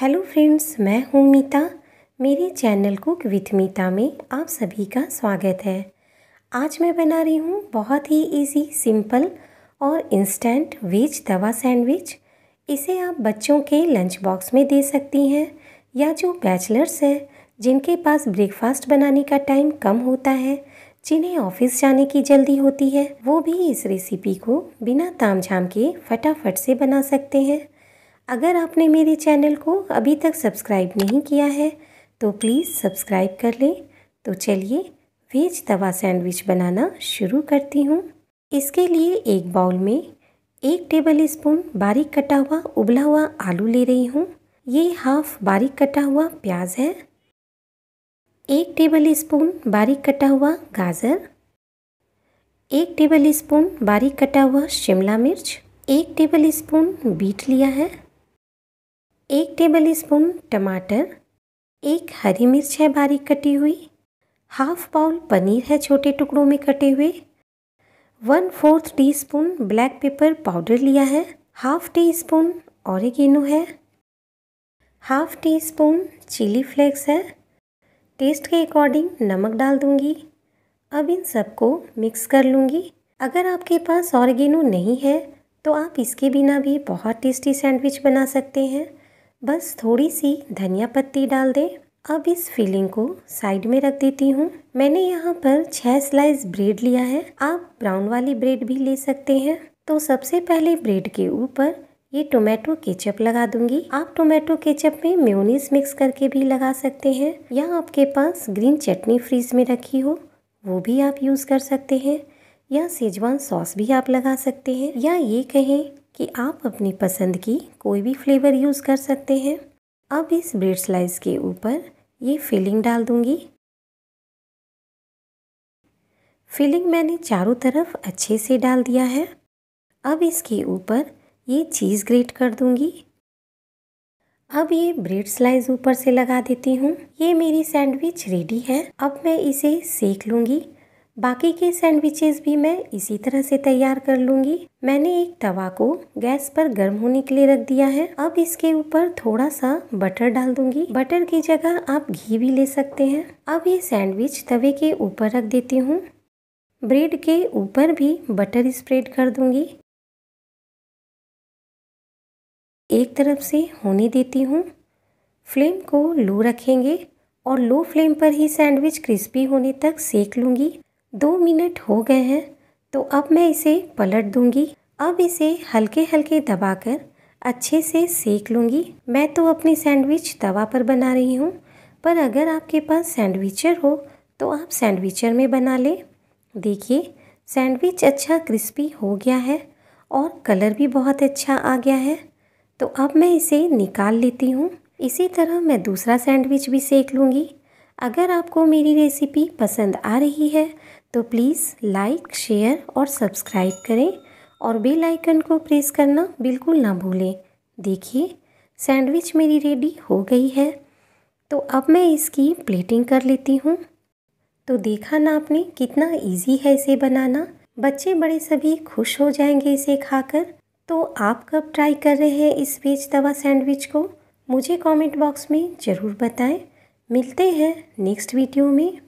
hello friends मैं हूँ मीता मेरे चैनल कुक विथ मीता में आप सभी का स्वागत है आज मैं बना रही हूँ बहुत ही इजी सिंपल और इंस्टेंट वेज दवा सैंडविच इसे आप बच्चों के लंच बॉक्स में दे सकती हैं या जो बैचलर्स हैं जिनके पास ब्रेकफास्ट बनाने का टाइम कम होता है जिन्हें ऑफिस जाने की जल्दी होती है वो भी इस रेसिपी को बिना तामझाम के फटाफट से बना सकते हैं अगर आपने मेरे चैनल को अभी तक सब्सक्राइब नहीं किया है तो प्लीज़ सब्सक्राइब कर लें तो चलिए वेज तवा सैंडविच बनाना शुरू करती हूँ इसके लिए एक बाउल में एक टेबल स्पून बारीक कटा हुआ उबला हुआ आलू ले रही हूँ ये हाफ बारीक कटा हुआ प्याज है एक टेबल स्पून बारीक कटा हुआ गाजर एक टेबल स्पून बारीक कटा हुआ शिमला मिर्च एक टेबल स्पून बीट लिया है एक टेबल स्पून टमाटर एक हरी मिर्च है बारीक कटी हुई हाफ पाउल पनीर है छोटे टुकड़ों में कटे हुए one fourth teaspoon black pepper powder लिया है हाफ टी स्पून औरगेनो है half teaspoon chilli flakes है टेस्ट के अकॉर्डिंग नमक डाल दूंगी अब इन सबको मिक्स कर लूँगी अगर आपके पास औरगेनो नहीं है तो आप इसके बिना भी बहुत टेस्टी सैंडविच बना सकते हैं बस थोड़ी सी धनिया पत्ती डाल दें अब इस फीलिंग को साइड में रख देती हूँ मैंने यहाँ पर छह स्लाइस ब्रेड लिया है आप ब्राउन वाली ब्रेड भी ले सकते हैं तो सबसे पहले ब्रेड के ऊपर ये टोमेटो केचप लगा दूंगी आप टोमेटो केचप में म्योनीस मिक्स करके भी लगा सकते हैं या आपके पास ग्रीन चटनी फ्रीज में रखी हो वो भी आप यूज़ कर सकते हैं या सेजवान सॉस भी आप लगा सकते हैं या ये कहें कि आप अपनी पसंद की कोई भी फ्लेवर यूज़ कर सकते हैं अब इस ब्रेड स्लाइस के ऊपर ये फिलिंग डाल दूंगी फिलिंग मैंने चारों तरफ अच्छे से डाल दिया है अब इसके ऊपर ये चीज़ ग्रेट कर दूंगी अब ये ब्रेड स्लाइस ऊपर से लगा देती हूँ ये मेरी सैंडविच रेडी है अब मैं इसे सेक लूँगी बाकी के सैंडविचेस भी मैं इसी तरह से तैयार कर लूंगी मैंने एक तवा को गैस पर गर्म होने के लिए रख दिया है अब इसके ऊपर थोड़ा सा बटर डाल दूंगी बटर की जगह आप घी भी ले सकते हैं अब ये सैंडविच तवे के ऊपर रख देती हूँ ब्रेड के ऊपर भी बटर स्प्रेड कर दूंगी एक तरफ से होने देती हूँ फ्लेम को लो रखेंगे और लो फ्लेम पर ही सैंडविच क्रिस्पी होने तक सेक लूँगी दो मिनट हो गए हैं तो अब मैं इसे पलट दूंगी अब इसे हल्के हल्के दबाकर अच्छे से सेक लूँगी मैं तो अपनी सैंडविच तवा पर बना रही हूँ पर अगर आपके पास सैंडविचर हो तो आप सैंडविचर में बना लें देखिए सैंडविच अच्छा क्रिस्पी हो गया है और कलर भी बहुत अच्छा आ गया है तो अब मैं इसे निकाल लेती हूँ इसी तरह मैं दूसरा सैंडविच भी सेक लूँगी अगर आपको मेरी रेसिपी पसंद आ रही है तो प्लीज़ लाइक शेयर और सब्सक्राइब करें और बेल आइकन को प्रेस करना बिल्कुल ना भूलें देखिए सैंडविच मेरी रेडी हो गई है तो अब मैं इसकी प्लेटिंग कर लेती हूँ तो देखा ना आपने कितना इजी है इसे बनाना बच्चे बड़े सभी खुश हो जाएंगे इसे खाकर तो आप कब ट्राई कर रहे हैं इस वेज तवा सैंडविच को मुझे कमेंट बॉक्स में ज़रूर बताएं मिलते हैं नेक्स्ट वीडियो में